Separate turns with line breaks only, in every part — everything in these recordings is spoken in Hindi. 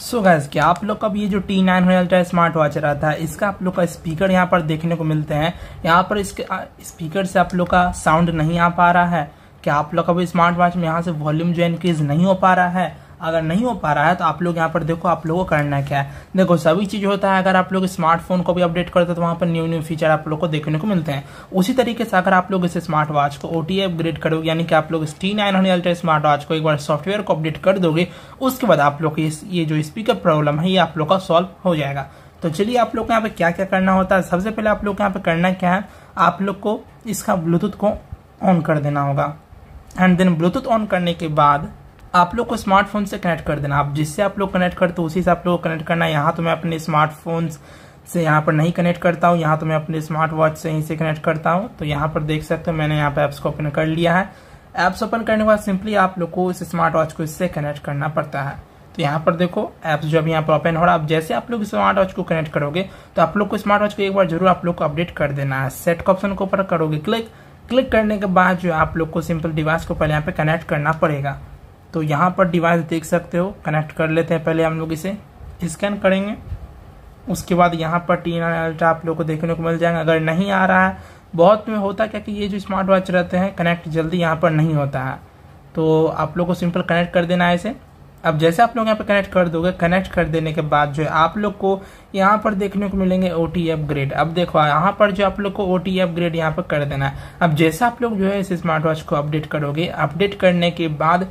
सो so गैस क्या आप लोग का भी ये जो टी नाइन हो है स्मार्ट वॉच रहता है इसका आप लोग का स्पीकर यहाँ पर देखने को मिलते हैं यहाँ पर इसके स्पीकर से आप लोग का साउंड नहीं आ पा रहा है क्या आप लोग का भी स्मार्ट वॉच में यहाँ से वॉल्यूम जो इंक्रीज नहीं हो पा रहा है अगर नहीं हो पा रहा है तो आप लोग यहाँ पर देखो आप लोगों को करना क्या है देखो सभी चीज़ होता है अगर आप लोग स्मार्टफोन को भी अपडेट करते हो तो वहां पर न्यू न्यू फीचर आप लोग को देखने को मिलते हैं उसी तरीके से अगर आप लोग इस स्मार्ट वॉच को ओटीए अपग्रेड करोगे यानी कि आप लोग स्टी T nine hundred smart watch को एक बार सॉफ्टवेयर को अपडेट कर दोगे उसके बाद आप लोग ये जो स्पीकर प्रॉब्लम है ये आप लोग का सॉल्व हो जाएगा तो चलिए आप लोग को यहाँ पे क्या क्या करना होता है सबसे पहले आप लोग को यहाँ पे करना क्या है आप लोग को इसका ब्लूटूथ को ऑन कर देना होगा एंड देन ब्लूटूथ ऑन करने के बाद आप लोग को स्मार्टफोन से कनेक्ट कर देना आप जिससे आप लोग कनेक्ट करते हो उसी से आप लोग को कनेक्ट करना है यहाँ तो मैं अपने स्मार्टफोन से यहाँ पर नहीं कनेक्ट करता हूँ यहाँ तो मैं अपने स्मार्ट वॉच से यहीं से कनेक्ट करता हूँ तो यहाँ पर देख सकते हो मैंने यहाँ पर ऐप्स को ओपन कर लिया है ऐप्स ओपन करने के बाद सिंपली आप लोग को इस स्मार्ट वॉच को इससे कनेक्ट करना पड़ता है तो यहाँ पर देखो ऐप्स जो अभी यहाँ पर ओपन हो रहा है जैसे आप लोग स्मार्ट वॉच को कनेक्ट करोगे तो आप लोग को स्मार्ट वॉच को एक बार जरूर आप लोग को अपडेट कर देना है सेट ऑप्शन के ऊपर करोगे क्लिक क्लिक करने के बाद जो आप लोग को सिंपल डिवाइस को पहले यहाँ पे कनेक्ट करना पड़ेगा तो यहाँ पर डिवाइस देख सकते हो कनेक्ट कर लेते हैं पहले हम लोग इसे स्कैन करेंगे उसके बाद यहाँ पर टीन अलर्ट आप लोग को देखने को मिल जाएगा अगर नहीं आ रहा है बहुत में होता क्या कि ये जो स्मार्ट वॉच रहते हैं कनेक्ट जल्दी यहाँ पर नहीं होता है तो आप लोग को सिंपल कनेक्ट कर देना है इसे अब जैसे आप लोग यहाँ पर कनेक्ट कर दोगे कनेक्ट कर देने के बाद जो है आप लोग को यहाँ पर देखने को मिलेंगे ओ टी अपग्रेड अब देखो यहाँ पर जो आप लोग को ओ टी अपग्रेड यहाँ पर कर देना है अब जैसे आप लोग जो है इस स्मार्ट वॉच को अपडेट करोगे अपडेट करने के बाद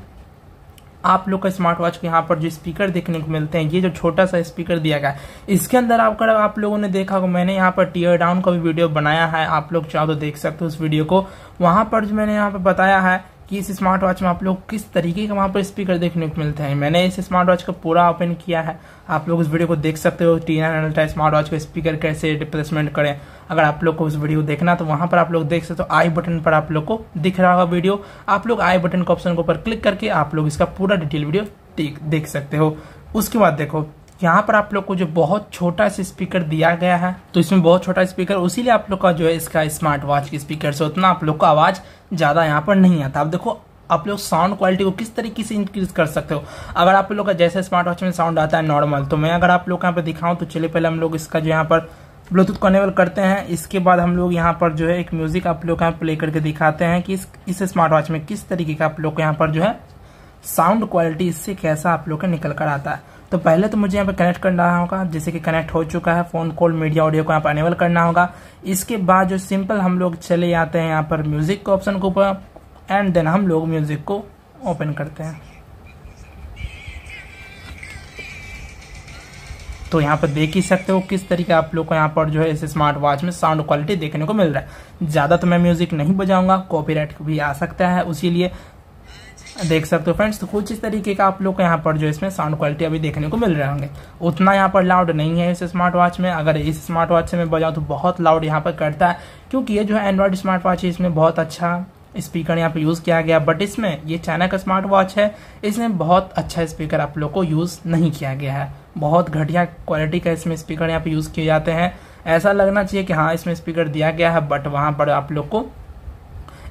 आप लोग का स्मार्ट वॉच के यहाँ पर जो स्पीकर देखने को मिलते हैं ये जो छोटा सा स्पीकर दिया गया है इसके अंदर आप कर आप लोगों ने देखा होगा मैंने यहाँ पर टीयर डाउन का भी वीडियो बनाया है आप लोग चाहो तो देख सकते हो उस वीडियो को वहां पर जो मैंने यहाँ पर बताया है कि इस स्मार्ट वॉच में आप लोग किस तरीके का वहाँ पर स्पीकर देखने को मिलते हैं मैंने इस स्मार्ट वॉच का पूरा ओपन किया है आप लोग उस वीडियो को देख सकते हो T N ultra smart watch का स्पीकर कैसे रिप्लेसमेंट करें अगर आप लोग को उस वीडियो देखना तो वहाँ पर आप लोग देख सकते हो आई बटन पर आप लोग को दिख रहा होगा वीडियो आप लोग आई बटन के ऑप्शन के ऊपर क्लिक करके आप लोग इसका पूरा डिटेल वीडियो देख सकते हो उसके बाद देखो यहाँ पर आप लोग को जो बहुत छोटा सा स्पीकर दिया गया है तो इसमें बहुत छोटा स्पीकर उसीलिए आप लोग का जो है इसका स्मार्ट वॉच के स्पीकर से उतना आप लोग का आवाज़ ज़्यादा यहाँ पर नहीं आता आप देखो आप लोग साउंड क्वालिटी को किस तरीके से इंक्रीज कर सकते हो अगर आप लोग का जैसे स्मार्ट वॉच में साउंड आता है नॉर्मल तो मैं अगर आप लोग यहाँ पर दिखाऊँ तो चले पहले हम लोग इसका जो यहाँ पर ब्लूटूथ कनेबल करते हैं इसके बाद हम लोग यहाँ पर जो है एक म्यूजिक आप लोग यहाँ प्ले करके दिखाते हैं कि इस स्मार्ट वॉच में किस तरीके का आप लोग यहाँ पर जो है साउंड क्वालिटी इससे कैसा आप लोग का निकल कर आता है तो पहले तो मुझे यहाँ पे कनेक्ट करना होगा जैसे कि कनेक्ट हो चुका है फोन कॉल मीडिया ऑडियो को यहाँ पर अनेबल करना होगा इसके बाद जो सिंपल हम लोग चले आते हैं यहाँ पर म्यूजिक के ऑप्शन के ऊपर एंड देन हम लोग म्यूजिक को ओपन करते हैं तो यहाँ पर देख ही सकते हो किस तरीके आप लोग को यहाँ पर जो है इस स्मार्ट वॉच में साउंड क्वालिटी देखने को मिल रहा है ज़्यादा तो मैं म्यूजिक नहीं बजाऊंगा कॉपीराइट भी आ सकता है उसी लिए देख सकते हो फ्रेंड्स तो कुछ इस तरीके का आप लोग को यहाँ पर जो इसमें साउंड क्वालिटी अभी देखने को मिल रहे होंगे उतना यहाँ पर लाउड नहीं है इस स्मार्ट वॉच में अगर इस स्मार्ट वॉच से मैं बजाऊँ तो बहुत लाउड यहाँ पर करता है क्योंकि ये जो है एंड्रॉयड स्मार्ट वॉच है इसमें बहुत अच्छा स्पीकर यहाँ पे यूज़ किया गया बट इसमें ये चाइना का स्मार्ट वॉच है इसमें बहुत अच्छा स्पीकर आप लोग को यूज़ नहीं किया गया है बहुत घटिया क्वालिटी का इसमें स्पीकर यहाँ पे यूज़ किए जाते हैं ऐसा लगना चाहिए कि हाँ इसमें स्पीकर दिया गया है बट वहाँ पर आप लोग को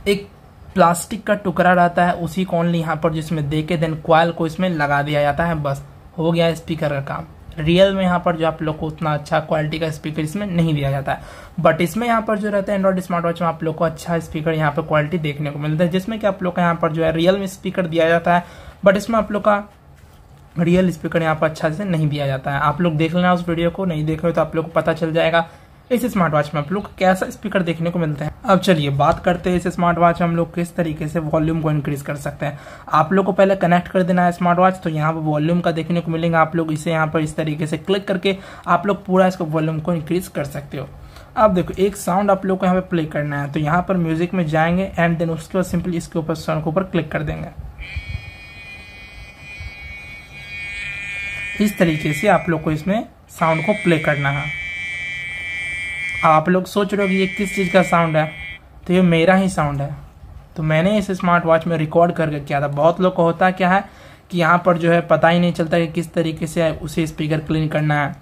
एक प्लास्टिक का टुकड़ा रहता है उसी को ओनली यहाँ पर जिसमें दे के देन क्वाइल को इसमें लगा दिया जाता है बस हो गया स्पीकर का काम रियल में यहाँ पर जो आप लोग को उतना अच्छा क्वालिटी का स्पीकर इसमें नहीं दिया जाता है बट इसमें यहाँ पर जो रहता है एंड्रॉइड स्मार्ट वॉच में आप लोग को अच्छा स्पीकर यहाँ पर क्वालिटी देखने को मिलता है जिसमें कि आप लोग का यहाँ पर जो है रियल में स्पीकर दिया जाता है बट इसमें आप लोग का रियल स्पीकर यहाँ पर अच्छा से नहीं दिया जाता है आप लोग देख लेना उस वीडियो को नहीं देख रहे हो तो आप लोग को पता चल जाएगा इस स्मार्ट वॉच में आप लोग कैसा स्पीकर देखने को मिलता है अब चलिए बात करते हैं इस स्मार्ट वॉच में हम लोग किस तरीके से वॉल्यूम को इंक्रीज कर सकते हैं आप लोग को पहले कनेक्ट कर देना है स्मार्ट वॉच तो यहाँ पर वॉल्यूम का देखने को मिलेगा आप लोग इसे यहाँ पर इस तरीके से क्लिक करके आप लोग पूरा इसको वॉल्यूम को इंक्रीज कर सकते हो अब देखो एक साउंड आप लोग को यहाँ पे प्ले करना है तो यहाँ पर म्यूजिक में जाएंगे एंड देन उसके बाद सिंपली इसके ऊपर साउंड के ऊपर क्लिक कर देंगे इस तरीके से आप लोग को इसमें साउंड को प्ले करना है आप लोग सोच रहे हो कि ये किस चीज़ का साउंड है तो ये मेरा ही साउंड है तो मैंने इस स्मार्ट वॉच में रिकॉर्ड करके किया था बहुत लोग को होता क्या है कि यहाँ पर जो है पता ही नहीं चलता कि किस तरीके से उसे स्पीकर क्लीन करना है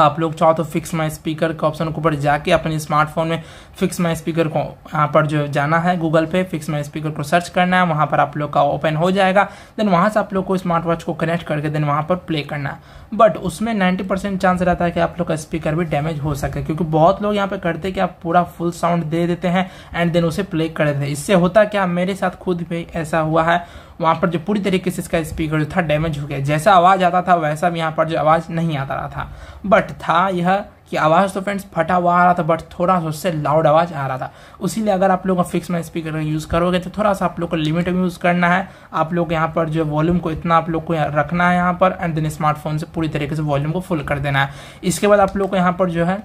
आप लोग चाहो तो फिक्स माई स्पीकर के ऑप्शन के ऊपर जाके अपने स्मार्टफोन में फिक्स माई स्पीकर को यहाँ पर जो जाना है गूगल पे फिक्स माई स्पीकर को सर्च करना है वहाँ पर आप लोग का ओपन हो जाएगा देन वहाँ से आप लोग को स्मार्ट वॉच को कनेक्ट करके देन वहाँ पर प्ले करना है बट उसमें 90 परसेंट चांस रहता है कि आप लोग का स्पीकर भी डैमेज हो सके क्योंकि बहुत लोग यहाँ पे करते कि आप पूरा फुल साउंड दे देते हैं एंड देन उसे प्ले कर देते हैं इससे होता क्या मेरे साथ खुद भी ऐसा हुआ है वहाँ पर जो पूरी तरीके से इसका स्पीकर जो था डैमेज हो गया जैसा आवाज़ आता था वैसा भी यहाँ पर जो आवाज़ नहीं आता रहा था बट था यह कि आवाज़ तो फ्रेंड्स फटा हुआ आ रहा था बट थोड़ा सा उससे लाउड आवाज़ आ रहा था उसीलिए अगर आप लोग फिक्स में स्पीकर यूज़ करोगे तो थोड़ा सा आप लोग को लिमिट में यूज़ करना है आप लोग यहाँ पर जो वॉल्यूम को इतना आप लोग को रखना है यहाँ पर एंड देन स्मार्टफोन से पूरी तरीके से वॉल्यूम को फुल कर देना है इसके बाद आप लोग को यहाँ पर जो है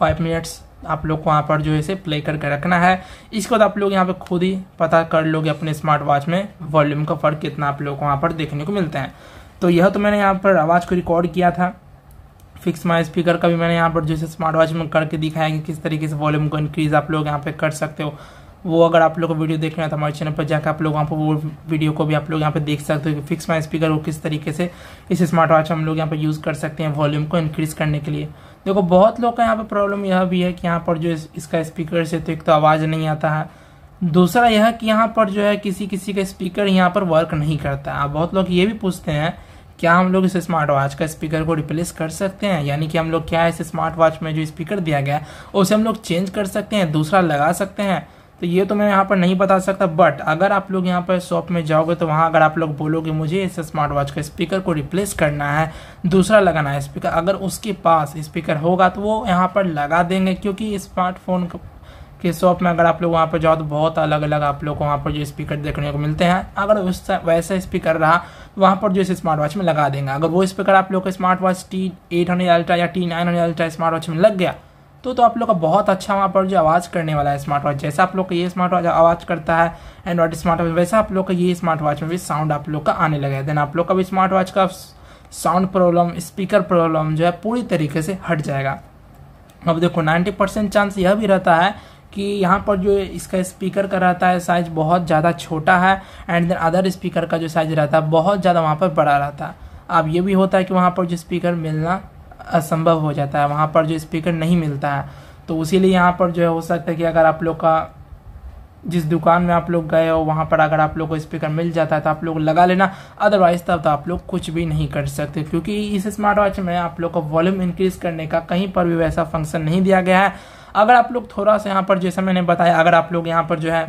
फाइव मिनट्स आप लोग को वहाँ पर जो इसे प्ले करके रखना है इसके बाद आप लोग यहाँ पे खुद ही पता कर लोगे अपने स्मार्ट वॉच में वॉल्यूम का फ़र्क कितना आप लोग को वहाँ पर देखने को मिलता है तो यह तो मैंने यहाँ पर आवाज़ को रिकॉर्ड किया था फिक्स माई स्पीकर का भी मैंने यहाँ पर जो है स्मार्ट वॉच में करके दिखाया कि किस तरीके से वॉल्यूम को इंक्रीज़ आप लोग यहाँ पर कर सकते हो वो अगर आप लोग को वीडियो देखना है तो हमारे चैनल पर जाकर आप लोग वहाँ पर वो वीडियो को भी आप लोग यहाँ पर देख सकते हो कि फिक्स माई स्पीकर को किस तरीके से इस स्मार्ट वॉच हम लोग यहाँ पर यूज़ कर सकते हैं वॉल्यूम को इंक्रीज़ करने के लिए देखो बहुत लोग का यहाँ पर प्रॉब्लम यह भी है कि यहाँ पर जो इस, इसका स्पीकर से तो एक तो आवाज़ नहीं आता है दूसरा यह कि यहाँ पर जो है किसी किसी का स्पीकर यहाँ पर वर्क नहीं करता है बहुत लोग ये भी पूछते हैं क्या हम लोग इस स्मार्ट वॉच का स्पीकर को रिप्लेस कर सकते हैं यानी कि हम लोग क्या है इस स्मार्ट वॉच में जो स्पीकर दिया गया है उसे हम लोग चेंज कर सकते हैं दूसरा लगा सकते हैं तो ये तो मैं यहाँ पर नहीं बता सकता बट अगर आप लोग यहाँ पर शॉप में जाओगे तो वहाँ अगर आप लोग बोलोगे मुझे इस स्मार्ट वॉच का स्पीकर को रिप्लेस करना है दूसरा लगाना है स्पीकर अगर उसके पास स्पीकर होगा तो वो यहाँ पर लगा देंगे क्योंकि स्मार्टफोन के शॉप में अगर आप लोग वहाँ पर जाओ तो बहुत अलग अलग आप लोग को वहाँ पर जो स्पीकर देखने को मिलते हैं अगर उस वैसा स्पीकर रहा तो वहाँ पर जो इस स्मार्ट वॉच में लगा देंगे अगर वो स्पीकर आप लोग को smart watch T eight hundred ultra या T nine hundred ultra smart watch में लग गया तो तो आप लोग का बहुत अच्छा वहाँ पर जो आवाज़ करने वाला है स्मार्ट वॉच जैसा आप लोग का ये स्मार्ट वॉच आवाज़ करता है एंड्रॉइड स्मार्ट वॉच वैसा आप लोग का ये स्मार्ट वॉच में भी साउंड आप लोग का आने लगा है देन आप लोग का भी स्मार्ट वॉच का साउंड प्रॉब्लम स्पीकर प्रॉब्लम जो है पूरी तरीके से हट जाएगा अब देखो नाइन्टी परसेंट चांस यह भी रहता है कि यहाँ पर जो इसका स्पीकर का रहता है साइज बहुत ज़्यादा छोटा है एंड देन अदर स्पीकर का जो साइज रहता है बहुत ज़्यादा वहाँ पर बड़ा रहता है अब ये भी होता है कि वहाँ पर जो स्पीकर मिलना असंभव हो जाता है वहाँ पर जो स्पीकर नहीं मिलता है तो उसी लिए यहाँ पर जो है हो सकता है कि अगर आप लोग का जिस दुकान में आप लोग गए हो वहाँ पर अगर आप लोग को स्पीकर मिल जाता है तो आप लोग लगा लेना अदरवाइज तब तो आप लोग कुछ भी नहीं कर सकते क्योंकि इस स्मार्ट वॉच में आप लोग का वॉल्यूम इंक्रीज करने का कहीं पर भी वैसा फंक्शन नहीं दिया गया है अगर आप लोग थोड़ा सा यहाँ पर जैसा मैंने बताया अगर आप लोग यहाँ पर जो है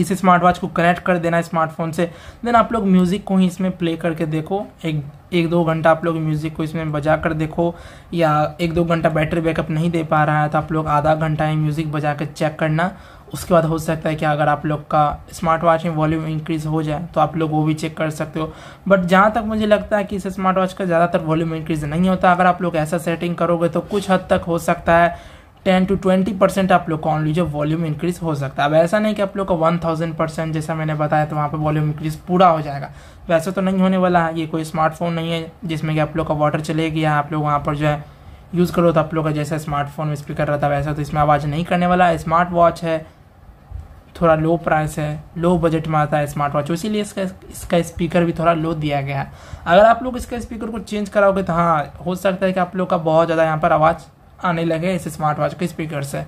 इस स्मार्ट वॉच को कनेक्ट कर देना स्मार्टफोन से देन आप लोग म्यूज़िक को ही इसमें प्ले करके देखो एक एक दो घंटा आप लोग म्यूज़िक को इसमें बजा कर देखो या एक दो घंटा बैटरी बैकअप नहीं दे पा रहा है तो आप लोग आधा घंटा ही म्यूज़िक बजा कर चेक करना उसके बाद हो सकता है कि अगर आप लोग का स्मार्ट वॉच में वॉल्यूम इंक्रीज़ हो जाए तो आप लोग वो भी चेक कर सकते हो बट जहाँ तक मुझे लगता है कि इस स्मार्ट वॉच का ज़्यादातर वॉल्यूम इंक्रीज़ नहीं होता अगर आप लोग ऐसा सेटिंग करोगे तो कुछ हद तक हो सकता है टेन टू ट्वेंटी परसेंट आप लोग का ऑनली जो वॉल्यूम इंक्रीज हो सकता है अब ऐसा नहीं कि आप लोग का वन थाउजेंड परसेंट जैसा मैंने बताया तो वहाँ पर वॉल्यूम इंक्रीज पूरा हो जाएगा वैसा तो नहीं होने वाला है ये कोई स्मार्टफोन नहीं है जिसमें कि आप लोग का वाटर चले गया आप लोग वहाँ पर जो है यूज़ करो तो आप लोग का जैसा स्मार्टफोन में स्पीकर रहता है वैसा तो इसमें आवाज़ नहीं करने वाला है स्मार्ट वॉच है थोड़ा लो प्राइस है लो बजट में आता है स्मार्ट वॉच इसीलिए इसका इसका स्पीकर भी थोड़ा लो दिया गया है अगर आप लोग इसका स्पीकर को चेंज कराओगे तो हाँ हो सकता है कि आप लोग का बहुत ज़्यादा यहाँ पर आवाज़ आने लगे इस स्मार्ट वॉच के स्पीकर से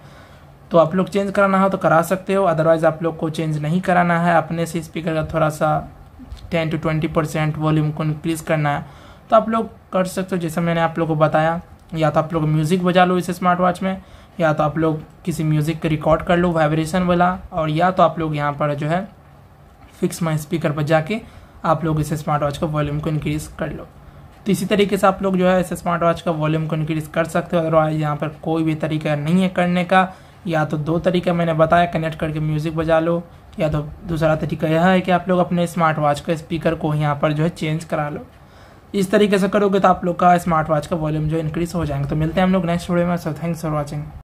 तो आप लोग चेंज कराना हो तो करा सकते हो अदरवाइज़ आप लोग को चेंज नहीं कराना है अपने से स्पीकर का थोड़ा सा ten to twenty percent volume को इंक्रीज़ करना है तो आप लोग कर सकते हो जैसे मैंने आप लोग को बताया या तो आप लोग म्यूज़िक बजा लो इस स्मार्ट वॉच में या तो आप लोग किसी म्यूज़िक का रिकॉर्ड कर लो वाइब्रेशन वाला और या तो आप लोग यहाँ पर जो है फिक्स माई स्पीकर पर जाके आप लोग इस स्मार्ट वॉच का वॉल्यूम को इंक्रीज़ कर लो तो इसी तरीके से आप लोग जो है इस स्मार्ट वॉच का वॉल्यूम को इंक्रीज कर सकते हो अदरवाइज यहाँ पर कोई भी तरीका नहीं है करने का या तो दो तरीका मैंने बताया कनेक्ट करके म्यूज़िक बजा लो या तो दूसरा तरीका यह है कि आप लोग अपने स्मार्ट वॉच का स्पीकर को यहाँ पर जो है चेंज करा लो इस तरीके से करोगे तो आप लोग का स्मार्ट वॉच का वॉल्यूम जो इंक्रीज़ हो जाएंगे तो मिलते हैं हम लोग नेक्स्ट वीडियो में सो थैंक्स फॉर वॉचिंग